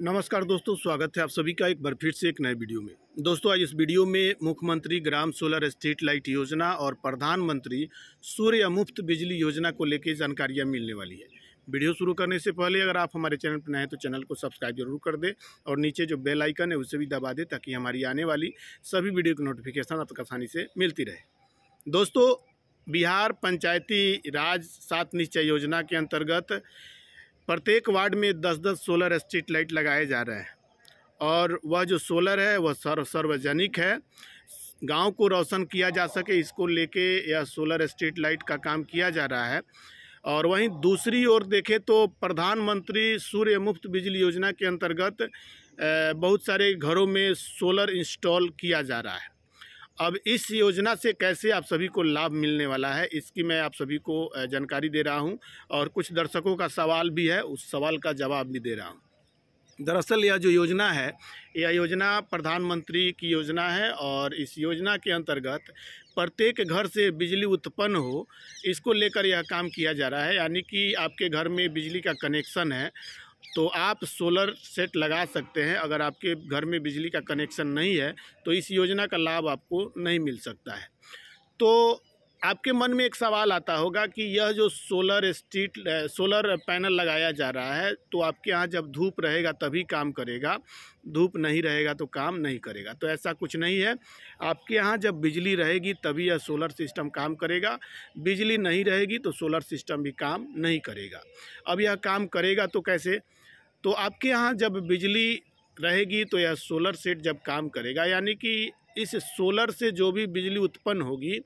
नमस्कार दोस्तों स्वागत है आप सभी का एक बार फिर से एक नए वीडियो में दोस्तों आज इस वीडियो में मुख्यमंत्री ग्राम सोलर स्ट्रीट लाइट योजना और प्रधानमंत्री सूर्य मुफ्त बिजली योजना को लेकर जानकारियां मिलने वाली है वीडियो शुरू करने से पहले अगर आप हमारे चैनल पर नए हैं तो चैनल को सब्सक्राइब जरूर कर दें और नीचे जो बेल आइकन है उसे भी दबा दें ताकि हमारी आने वाली सभी वीडियो की नोटिफिकेशन आपको आसानी से मिलती रहे दोस्तों बिहार पंचायती राज सात निश्चय योजना के अंतर्गत प्रत्येक वार्ड में दस दस सोलर स्ट्रीट लाइट लगाए जा रहे हैं और वह जो सोलर है वह सर्व सार्वजनिक है गांव को रोशन किया जा सके इसको लेके यह सोलर स्ट्रीट लाइट का काम किया जा रहा है और वहीं दूसरी ओर देखें तो प्रधानमंत्री सूर्य मुफ्त बिजली योजना के अंतर्गत बहुत सारे घरों में सोलर इंस्टॉल किया जा रहा है अब इस योजना से कैसे आप सभी को लाभ मिलने वाला है इसकी मैं आप सभी को जानकारी दे रहा हूं और कुछ दर्शकों का सवाल भी है उस सवाल का जवाब भी दे रहा हूं दरअसल यह जो योजना है यह योजना प्रधानमंत्री की योजना है और इस योजना के अंतर्गत प्रत्येक घर से बिजली उत्पन्न हो इसको लेकर यह काम किया जा रहा है यानी कि आपके घर में बिजली का कनेक्शन है तो आप सोलर सेट लगा सकते हैं अगर आपके घर में बिजली का कनेक्शन नहीं है तो इस योजना का लाभ आपको नहीं मिल सकता है तो आपके मन में एक सवाल आता होगा कि यह जो सोलर स्ट्रीट सोलर पैनल लगाया जा रहा है तो आपके यहाँ जब धूप रहेगा तभी काम करेगा धूप नहीं रहेगा तो काम नहीं करेगा तो ऐसा कुछ नहीं है आपके यहाँ जब बिजली रहेगी तभी यह सोलर सिस्टम काम करेगा बिजली नहीं रहेगी तो सोलर सिस्टम भी काम नहीं करेगा अब यह काम करेगा तो कैसे तो आपके यहाँ जब बिजली रहेगी तो यह सोलर सेट जब काम करेगा यानी कि इस सोलर से जो भी बिजली उत्पन्न होगी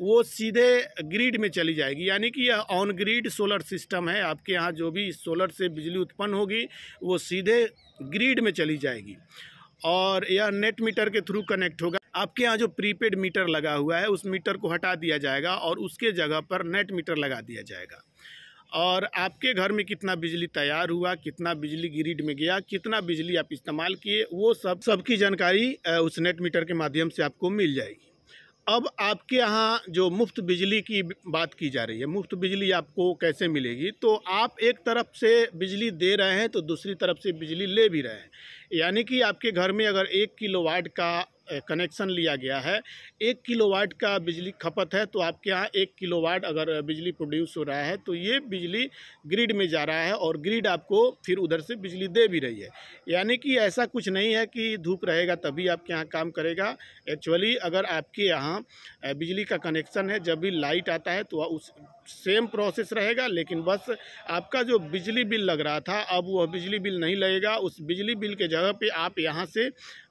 वो सीधे ग्रिड में चली जाएगी यानी कि यह ऑन ग्रिड सोलर सिस्टम है आपके यहाँ जो भी सोलर से बिजली उत्पन्न होगी वो सीधे ग्रिड में चली जाएगी और यह नेट मीटर के थ्रू कनेक्ट होगा आपके यहाँ जो प्रीपेड मीटर लगा हुआ है उस मीटर को हटा दिया जाएगा और उसके जगह पर नेट मीटर लगा दिया जाएगा और आपके घर में कितना बिजली तैयार हुआ कितना बिजली ग्रिड में गया कितना बिजली आप इस्तेमाल किए वो सब सबकी जानकारी उस नेट मीटर के माध्यम से आपको मिल जाएगी अब आपके यहाँ जो मुफ्त बिजली की बात की जा रही है मुफ्त बिजली आपको कैसे मिलेगी तो आप एक तरफ से बिजली दे रहे हैं तो दूसरी तरफ से बिजली ले भी रहे हैं यानी कि आपके घर में अगर एक किलो वाट का कनेक्शन लिया गया है एक किलोवाट का बिजली खपत है तो आपके यहाँ एक किलोवाट अगर बिजली प्रोड्यूस हो रहा है तो ये बिजली ग्रिड में जा रहा है और ग्रिड आपको फिर उधर से बिजली दे भी रही है यानी कि ऐसा कुछ नहीं है कि धूप रहेगा तभी आपके यहाँ काम करेगा एक्चुअली अगर आपके यहाँ बिजली का कनेक्शन है जब भी लाइट आता है तो उस सेम प्रोसेस रहेगा लेकिन बस आपका जो बिजली बिल लग रहा था अब वह बिजली बिल नहीं लगेगा उस बिजली बिल के जगह पे आप यहाँ से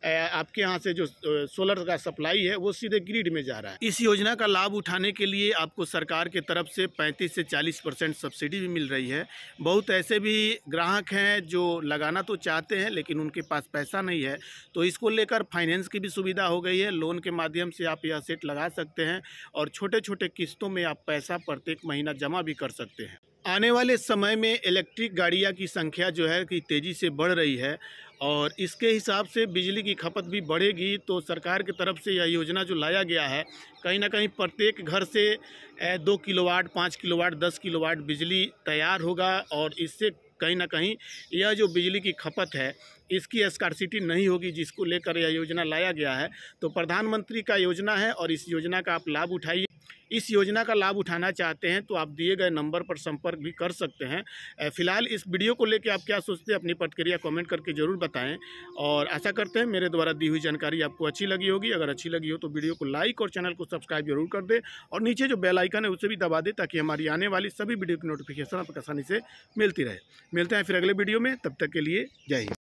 आपके यहाँ से जो सोलर का सप्लाई है वो सीधे ग्रिड में जा रहा है इस योजना का लाभ उठाने के लिए आपको सरकार के तरफ से 35 से 40 परसेंट सब्सिडी भी मिल रही है बहुत ऐसे भी ग्राहक हैं जो लगाना तो चाहते हैं लेकिन उनके पास पैसा नहीं है तो इसको लेकर फाइनेंस की भी सुविधा हो गई है लोन के माध्यम से आप यह सेट लगा सकते हैं और छोटे छोटे किस्तों में आप पैसा प्रत्येक महीना जमा भी कर सकते हैं आने वाले समय में इलेक्ट्रिक गाड़ियाँ की संख्या जो है कि तेज़ी से बढ़ रही है और इसके हिसाब से बिजली की खपत भी बढ़ेगी तो सरकार की तरफ से यह योजना जो लाया गया है कहीं ना कहीं प्रत्येक घर से दो किलोवाट पाँच किलोवाट दस किलोवाट बिजली तैयार होगा और इससे कहीं ना कहीं यह जो बिजली की खपत है इसकी स्कारसिटी नहीं होगी जिसको लेकर यह योजना लाया गया है तो प्रधानमंत्री का योजना है और इस योजना का आप लाभ उठाइए इस योजना का लाभ उठाना चाहते हैं तो आप दिए गए नंबर पर संपर्क भी कर सकते हैं फिलहाल इस वीडियो को लेकर आप क्या सोचते हैं अपनी प्रतिक्रिया कमेंट करके ज़रूर बताएं और आशा करते हैं मेरे द्वारा दी हुई जानकारी आपको अच्छी लगी होगी अगर अच्छी लगी हो तो वीडियो को लाइक और चैनल को सब्सक्राइब जरूर कर दें और नीचे जो बेलाइकन है उसे भी दबा दें ताकि हमारी आने वाली सभी वीडियो की नोटिफिकेशन आपको आसानी से मिलती रहे मिलते हैं फिर अगले वीडियो में तब तक के लिए जय हिंद